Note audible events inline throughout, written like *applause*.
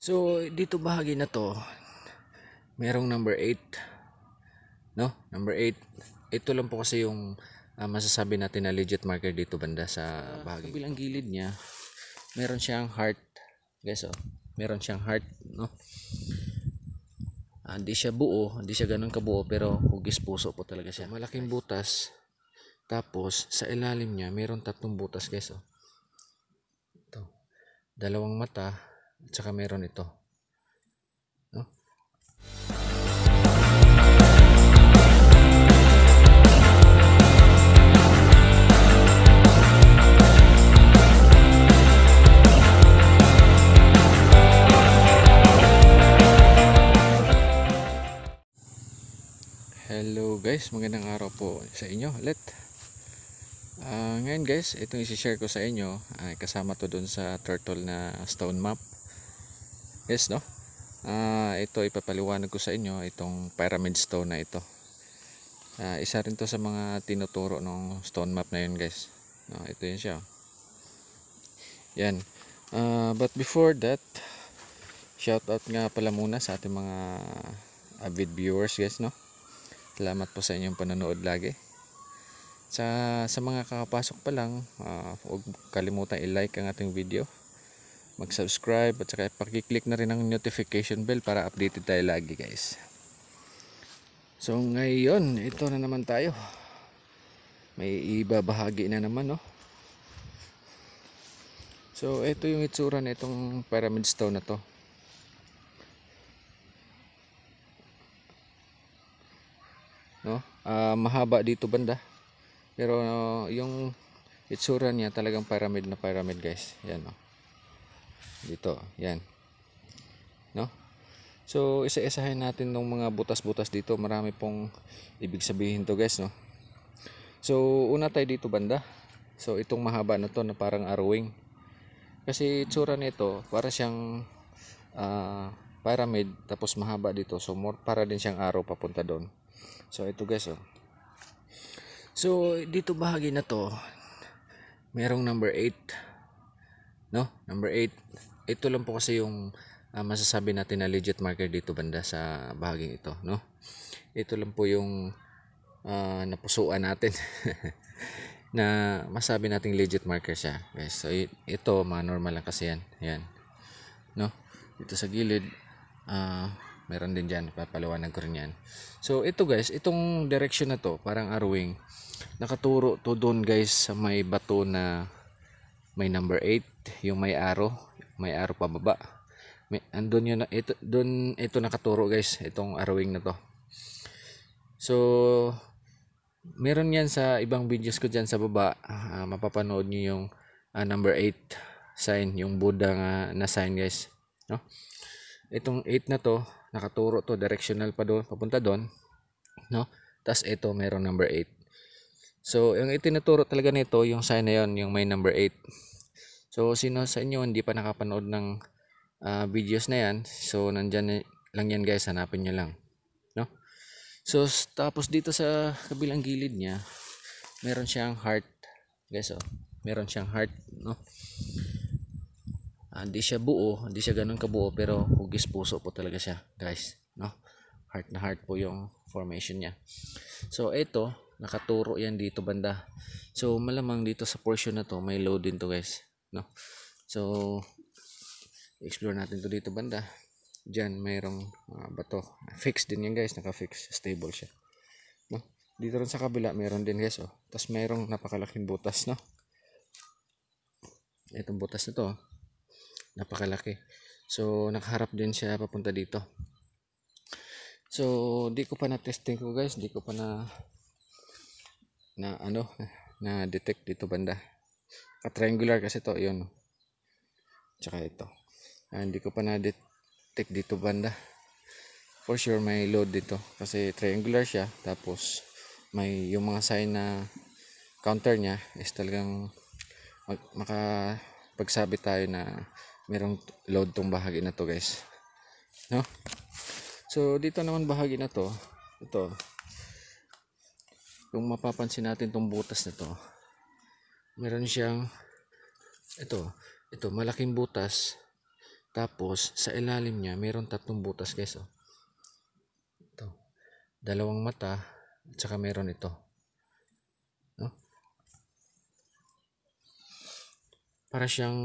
So, dito bahagi na to, merong number 8. No? Number 8. Ito lang po kasi yung uh, masasabi natin na legit marker dito banda sa bahagi. Sa bilang gilid niya, meron siyang heart. Guys, oh. Meron siyang heart, no? Ah, hindi siya buo, hindi siya ganun kabuo, pero hugis puso po talaga siya. Malaking butas. Tapos, sa ilalim niya, meron tatlong butas, guys, oh. Ito. Dalawang mata, at saka meron ito. No? Hello guys, magandang araw po sa inyo Let. Uh, ah, ngayon guys, itong isi-share ko sa inyo ay kasama to dun sa turtle na stone map Yes, no? Uh, ito, ipapaliwanag ko sa inyo itong pyramid stone na ito. Uh, isa rin to sa mga tinuturo ng stone map na yun, guys. No, ito yun siya. Yan. Uh, but before that, shout out nga pala muna sa ating mga avid viewers, guys, no? Salamat po sa inyong panonood lagi. Sa, sa mga kakapasok pa lang, uh, huwag kalimutan i-like ang ating video mag-subscribe at saka pakiclick na rin ang notification bell para updated tayo lagi guys. So ngayon, ito na naman tayo. May iba bahagi na naman no. So ito yung itsura nitong pyramid stone na to. No? Uh, mahaba dito banda. Pero uh, yung itsura niya talagang pyramid na pyramid guys. Yan no dito yan no so isa-isahin natin ng mga butas-butas dito marami pong ibig sabihin to guys no so una tayo dito banda so itong mahaba na to na parang arrowing kasi itsura nito para siyang uh, pyramid tapos mahaba dito so more para din siyang arrow papunta doon so ito guys oh so dito bahagi na to merong number 8 no number 8 ito lang po kasi yung uh, masasabi natin na legit marker dito banda sa bahaging ito no ito lang po yung uh, napusuan natin *laughs* na masabi nating legit marker siya guys so ito mga normal lang kasi yan yan no dito sa gilid uh, meron din diyan papaliwanag ko rin yan so ito guys itong direction na to parang arrowing nakaturo to doon guys sa may bato na may number 8 yung may arrow may araw pababa may, andun yun ito, dun, ito nakaturo guys itong arrowing na to so meron yan sa ibang videos ko dyan sa baba uh, mapapanood nyo yung uh, number 8 sign yung Buddha nga na sign guys no? itong 8 na to nakaturo to directional pa doon papunta doon no tas ito meron number 8 so yung itinuturo talaga nito yung sign na yon yung may number 8 So sino sa inyo hindi pa nakapanood ng uh, videos na yan, so nandyan lang yan guys, hanapin nyo lang. No? So tapos dito sa kabilang gilid niya, meron siyang heart. Guys oh, meron siyang heart, no? Ah, hindi uh, siya buo, hindi siya ganun kabuo pero hugis puso po talaga siya, guys, no? Heart na heart po yung formation niya. So ito, nakaturo yan dito banda. So malamang dito sa portion na to, may load din to, guys no so explore natin to dito banda diyan mayroong uh, bato fixed din yan guys naka-fix stable siya no dito rin sa kabila meron din guys oh tapos mayroong napakalaking butas no itong butas na to oh. napakalaki so nakaharap din siya papunta dito so di ko pa na testing ko guys di ko pa na na ano na detect dito banda ka-triangular kasi to yun tsaka ito ah, hindi ko pa na-detect dito banda for sure may load dito kasi triangular siya tapos may yung mga sign na counter niya is talagang mag, makapagsabi tayo na merong load tong bahagi na to guys no so dito naman bahagi na to ito yung mapapansin natin tong butas na to meron siyang ito ito malaking butas tapos sa ilalim niya meron tatlong butas guys oh. ito dalawang mata at saka meron ito no? para siyang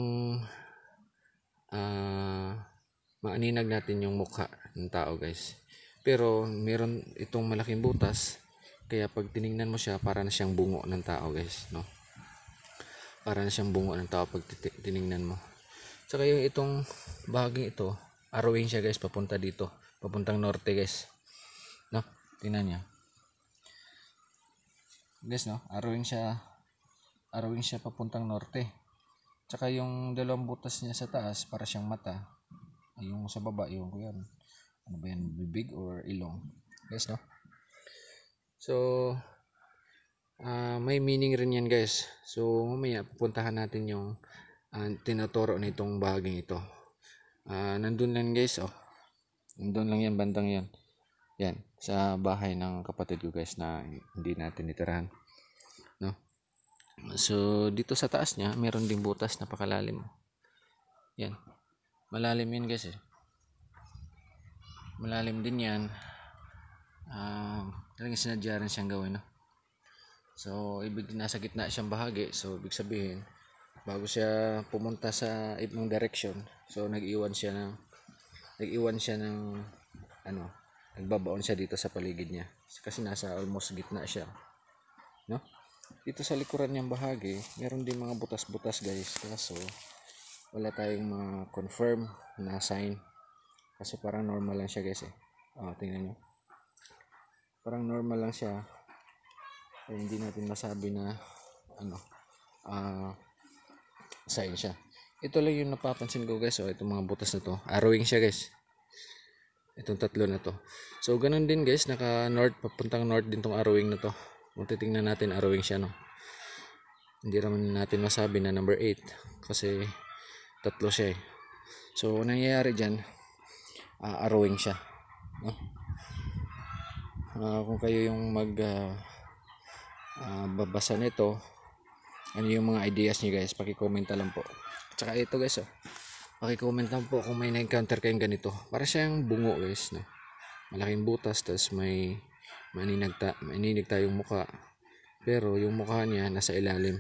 uh, maaninag natin yung mukha ng tao guys pero meron itong malaking butas kaya pag tiningnan mo siya para na siyang bungo ng tao guys no para siyang bungo ng tao pag tiningnan mo So yung itong bahaging ito arrowing siya guys papunta dito papuntang norte guys no tingnan niya guys no arrowing siya arrowing siya papuntang norte tsaka yung dalawang butas niya sa taas para siyang mata yung sa baba yung ko yan ano ba yan bibig or ilong guys no so uh, may meaning rin yan guys so mamaya pupuntahan natin yung uh, tinuturo nitong bahaging ito uh, nandun lang guys oh nandun lang yan bandang yan yan sa bahay ng kapatid ko guys na hindi natin nitirahan no so dito sa taas niya meron ding butas napakalalim yan malalim yan guys eh malalim din yan uh, talagang sinadya rin siyang gawin no So, ibig nasa gitna siyang bahagi. So, ibig sabihin, bago siya pumunta sa ibang direction, so nag-iwan siya ng nag-iwan siya ng ano, nagbabaon siya dito sa paligid niya. Kasi nasa almost gitna siya. No? Dito sa likuran niyang bahagi, meron din mga butas-butas guys. Kaso, wala tayong mga confirm na sign. Kasi parang normal lang siya guys eh. Oh, tingnan nyo. Parang normal lang siya eh, hindi natin masabi na ano uh, ah, sign siya ito lang yung napapansin ko guys oh, itong mga butas na to arrowing siya guys itong tatlo na to so ganun din guys naka north papuntang north din tong arrowing na to kung titingnan natin arrowing siya no hindi naman natin masabi na number 8 kasi tatlo siya eh. so nangyayari dyan uh, arrowing siya no? uh, kung kayo yung mag uh, uh, babasa nito ano yung mga ideas niyo guys paki-comment lang po tsaka ito guys oh paki-comment lang po kung may na-encounter kayong ganito para siyang bungo guys no malaking butas tas may maninag, ta maninag mukha pero yung mukha niya nasa ilalim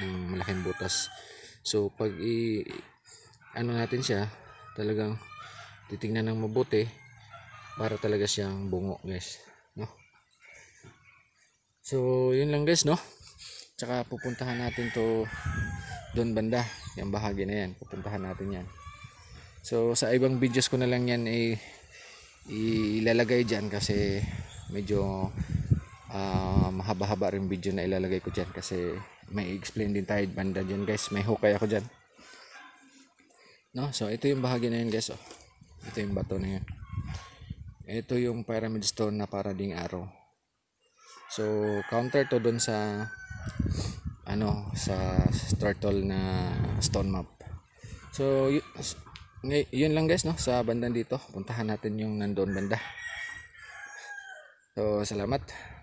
ng malaking butas so pag i ano natin siya talagang titingnan ng mabuti para talaga siyang bungo guys no So, yun lang guys, no? Tsaka pupuntahan natin to doon banda. Yung bahagi na yan. Pupuntahan natin yan. So, sa ibang videos ko na lang yan i ilalagay dyan kasi medyo uh, mahaba-haba rin video na ilalagay ko dyan kasi may explain din tayo banda dyan guys. May hukay ako dyan. No? So, ito yung bahagi na yun guys. Oh. Ito yung bato na yun. Ito yung pyramid stone na para ding araw. So counter to dun sa ano sa turtle na stone map. So yun, yun lang guys no sa bandang dito. Puntahan natin yung nandoon banda. So salamat.